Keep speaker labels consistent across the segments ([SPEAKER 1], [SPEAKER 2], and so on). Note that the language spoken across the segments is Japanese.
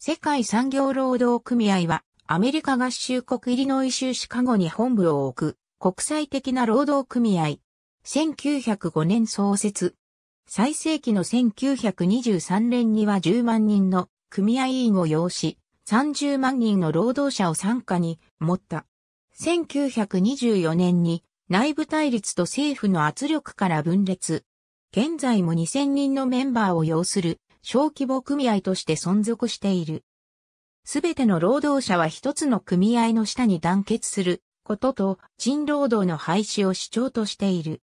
[SPEAKER 1] 世界産業労働組合は、アメリカ合衆国イリノイ州シカゴに本部を置く、国際的な労働組合。1905年創設。最盛期の1923年には10万人の組合員を要し、30万人の労働者を参加に持った。1924年に内部対立と政府の圧力から分裂。現在も2000人のメンバーを要する小規模組合として存続している。すべての労働者は一つの組合の下に団結することと、賃労働の廃止を主張としている。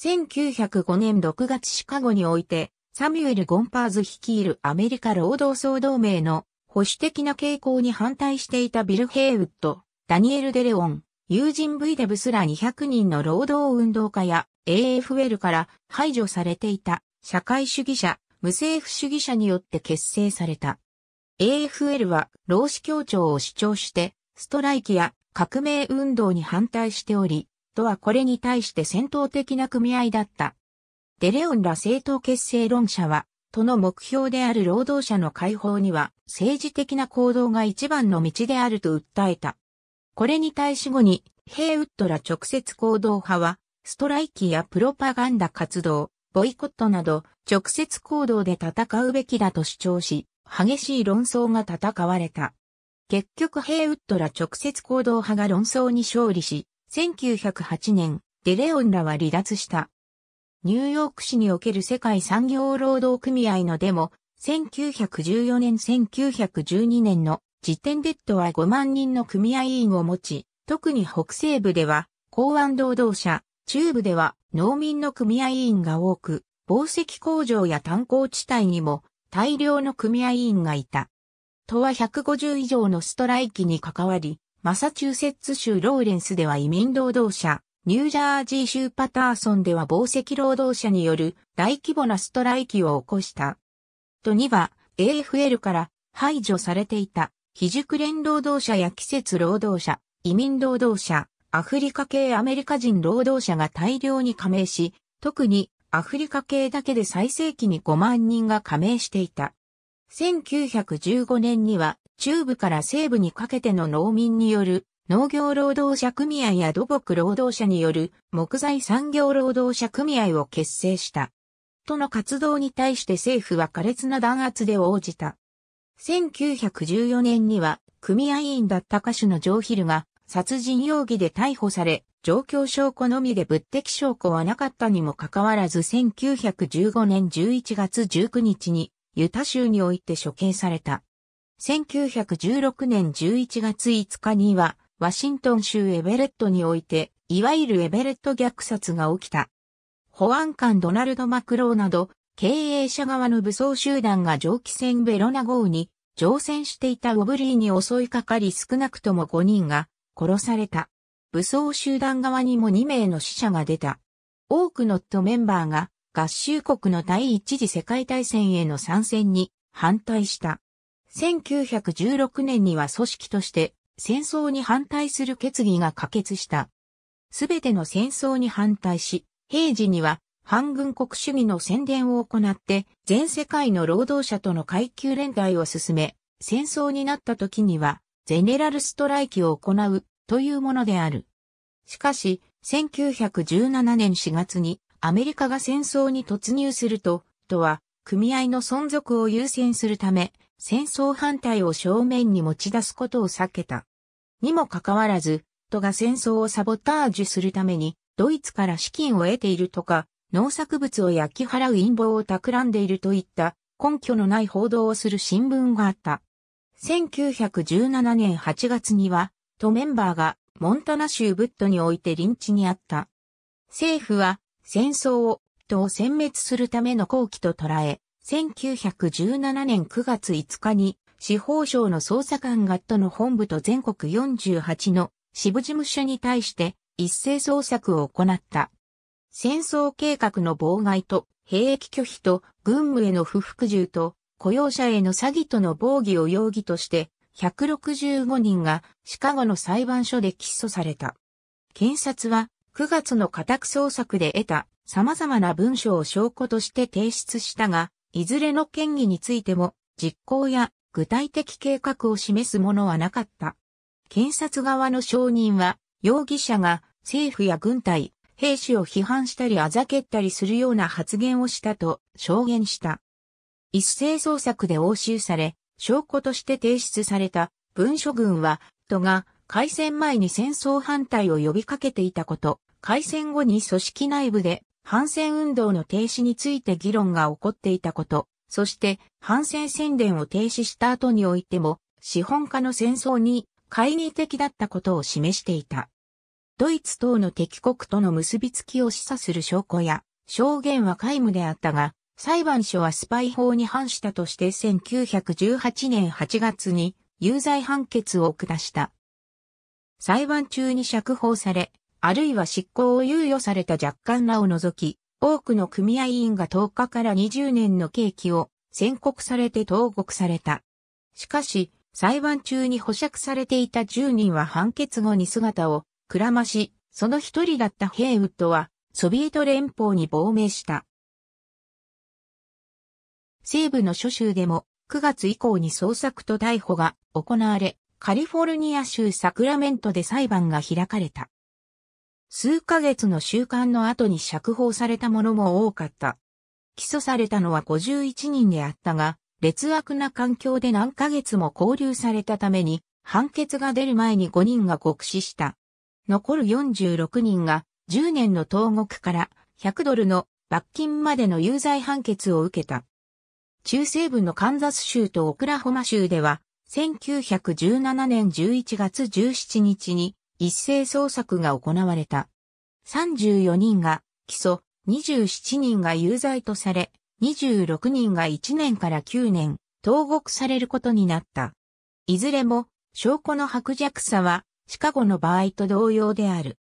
[SPEAKER 1] 1905年6月シカゴにおいて、サミュエル・ゴンパーズ率いるアメリカ労働総同盟の保守的な傾向に反対していたビル・ヘイウッド、ダニエル・デレオン、友人 V デブスら200人の労働運動家や AFL から排除されていた社会主義者無政府主義者によって結成された。AFL は労使協調を主張して、ストライキや革命運動に反対しており、とはこれに対して戦闘的な組合だった。デレオンら政党結成論者は、との目標である労働者の解放には政治的な行動が一番の道であると訴えた。これに対し後に、ヘイウッドら直接行動派は、ストライキやプロパガンダ活動、ボイコットなど直接行動で戦うべきだと主張し、激しい論争が戦われた。結局ヘイウッドら直接行動派が論争に勝利し、1908年、デレオンらは離脱した。ニューヨーク市における世界産業労働組合のデモ、1914年1912年の時点デッドは5万人の組合員を持ち、特に北西部では、港湾労働者、中部では農民の組合員が多く、紡績工場や炭鉱地帯にも大量の組合員がいた。都は150以上のストライキに関わり、マサチューセッツ州ローレンスでは移民労働者、ニュージャージー州パターソンでは紡績労働者による大規模なストライキを起こした。都には AFL から排除されていた非熟練労働者や季節労働者、移民労働者、アフリカ系アメリカ人労働者が大量に加盟し、特にアフリカ系だけで最盛期に5万人が加盟していた。1915年には中部から西部にかけての農民による農業労働者組合や土木労働者による木材産業労働者組合を結成した。との活動に対して政府は苛烈な弾圧で応じた。1914年には組合員だった歌手のジョーヒルが殺人容疑で逮捕され、状況証拠のみで物的証拠はなかったにもかかわらず1915年11月19日にユタ州において処刑された。1916年11月5日にはワシントン州エベレットにおいていわゆるエベレット虐殺が起きた。保安官ドナルド・マクローなど経営者側の武装集団が蒸気船ベロナ号に乗船していたォブリーに襲いかかり少なくとも5人が殺された。武装集団側にも2名の死者が出た。多くのトメンバーが合衆国の第一次世界大戦への参戦に反対した。1916年には組織として戦争に反対する決議が可決した。すべての戦争に反対し、平時には反軍国主義の宣伝を行って全世界の労働者との階級連帯を進め、戦争になった時にはゼネラルストライキを行うというものである。しかし、1917年4月にアメリカが戦争に突入すると、とは組合の存続を優先するため、戦争反対を正面に持ち出すことを避けた。にもかかわらず、都が戦争をサボタージュするために、ドイツから資金を得ているとか、農作物を焼き払う陰謀を企んでいるといった根拠のない報道をする新聞があった。1917年8月には、都メンバーがモンタナ州ブットにおいて臨地にあった。政府は戦争をとを殲滅するための後期と捉え、1917年9月5日に司法省の捜査官ガットの本部と全国48の支部事務所に対して一斉捜索を行った。戦争計画の妨害と兵役拒否と軍務への不服従と雇用者への詐欺との防御を容疑として、165人がシカゴの裁判所で起訴された。検察は9月の家宅捜索で得た様々な文書を証拠として提出したが、いずれの権疑についても実行や具体的計画を示すものはなかった。検察側の証人は容疑者が政府や軍隊、兵士を批判したりあざけったりするような発言をしたと証言した。一斉捜索で押収され、証拠として提出された文書群は、都が開戦前に戦争反対を呼びかけていたこと、開戦後に組織内部で反戦運動の停止について議論が起こっていたこと、そして反戦宣伝を停止した後においても、資本家の戦争に懐疑的だったことを示していた。ドイツ等の敵国との結びつきを示唆する証拠や、証言は皆無であったが、裁判所はスパイ法に反したとして1918年8月に有罪判決を下した。裁判中に釈放され、あるいは執行を猶予された若干らを除き、多くの組合員が10日から20年の刑期を宣告されて投獄された。しかし、裁判中に保釈されていた10人は判決後に姿をくらまし、その一人だったヘイウッドはソビエト連邦に亡命した。西部の諸州でも9月以降に捜索と逮捕が行われ、カリフォルニア州サクラメントで裁判が開かれた。数ヶ月の週監の後に釈放された者も多かった。起訴されたのは51人であったが、劣悪な環境で何ヶ月も拘留されたために、判決が出る前に5人が獄死した。残る46人が10年の投獄から100ドルの罰金までの有罪判決を受けた。中西部のカンザス州とオクラホマ州では、1917年11月17日に一斉捜索が行われた。34人が起訴、27人が有罪とされ、26人が1年から9年、投獄されることになった。いずれも、証拠の薄弱さは、シカゴの場合と同様である。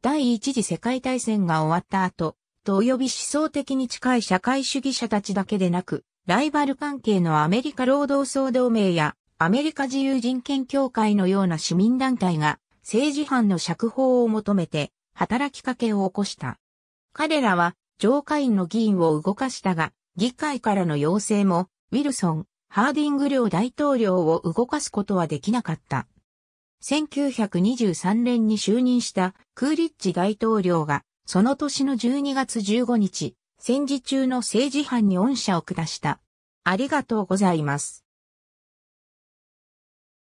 [SPEAKER 1] 第一次世界大戦が終わった後、と及び思想的に近い社会主義者たちだけでなく、ライバル関係のアメリカ労働総同盟やアメリカ自由人権協会のような市民団体が政治犯の釈放を求めて働きかけを起こした。彼らは上下院の議員を動かしたが、議会からの要請もウィルソン、ハーディング両大統領を動かすことはできなかった。1923年に就任したクーリッジ大統領がその年の12月15日、戦時中の政治犯に恩赦を下した。ありがとうございます。